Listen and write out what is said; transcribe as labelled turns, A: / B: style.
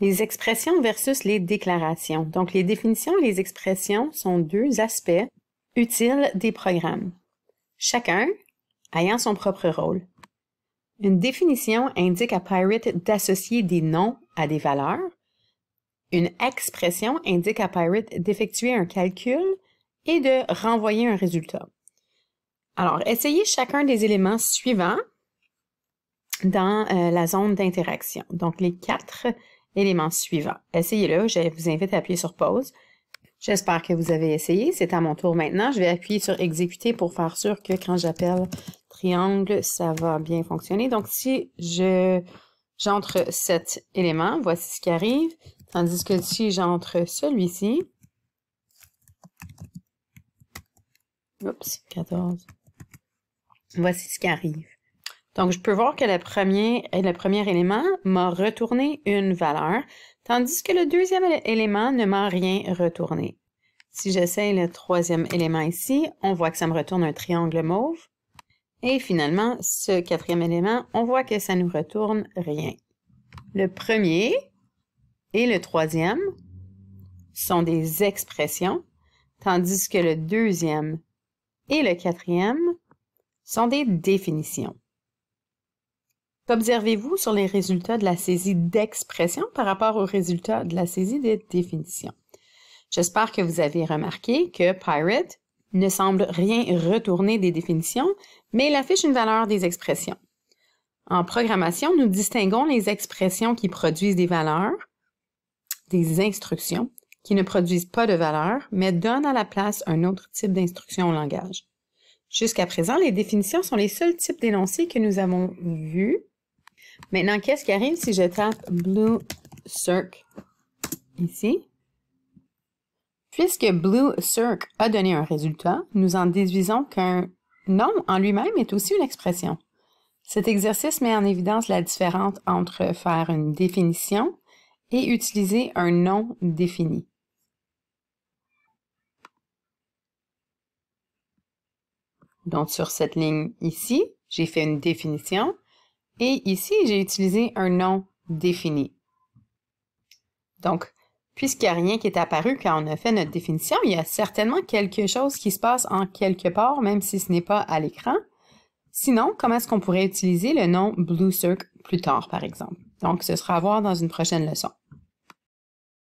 A: Les expressions versus les déclarations. Donc, les définitions et les expressions sont deux aspects utiles des programmes, chacun ayant son propre rôle. Une définition indique à Pirate d'associer des noms à des valeurs. Une expression indique à Pirate d'effectuer un calcul et de renvoyer un résultat. Alors, essayez chacun des éléments suivants dans euh, la zone d'interaction. Donc, les quatre élément suivant. Essayez-le, je vous invite à appuyer sur pause. J'espère que vous avez essayé. C'est à mon tour maintenant. Je vais appuyer sur exécuter pour faire sûr que quand j'appelle triangle, ça va bien fonctionner. Donc, si j'entre cet élément, voici ce qui arrive. Tandis que si j'entre celui-ci, oups, 14, voici ce qui arrive. Donc, je peux voir que le premier, euh, le premier élément m'a retourné une valeur, tandis que le deuxième élément ne m'a rien retourné. Si j'essaye le troisième élément ici, on voit que ça me retourne un triangle mauve. Et finalement, ce quatrième élément, on voit que ça nous retourne rien. Le premier et le troisième sont des expressions, tandis que le deuxième et le quatrième sont des définitions observez vous sur les résultats de la saisie d'expression par rapport aux résultats de la saisie des définitions? J'espère que vous avez remarqué que pirate ne semble rien retourner des définitions, mais il affiche une valeur des expressions. En programmation, nous distinguons les expressions qui produisent des valeurs, des instructions, qui ne produisent pas de valeur, mais donnent à la place un autre type d'instruction au langage. Jusqu'à présent, les définitions sont les seuls types d'énoncés que nous avons vus Maintenant, qu'est-ce qui arrive si je tape Blue Cirque ici? Puisque Blue Cirque a donné un résultat, nous en déduisons qu'un nom en lui-même est aussi une expression. Cet exercice met en évidence la différence entre faire une définition et utiliser un nom défini. Donc, sur cette ligne ici, j'ai fait une définition. Et ici, j'ai utilisé un nom défini. Donc, puisqu'il n'y a rien qui est apparu quand on a fait notre définition, il y a certainement quelque chose qui se passe en quelque part, même si ce n'est pas à l'écran. Sinon, comment est-ce qu'on pourrait utiliser le nom Blue Circle plus tard, par exemple? Donc, ce sera à voir dans une prochaine leçon.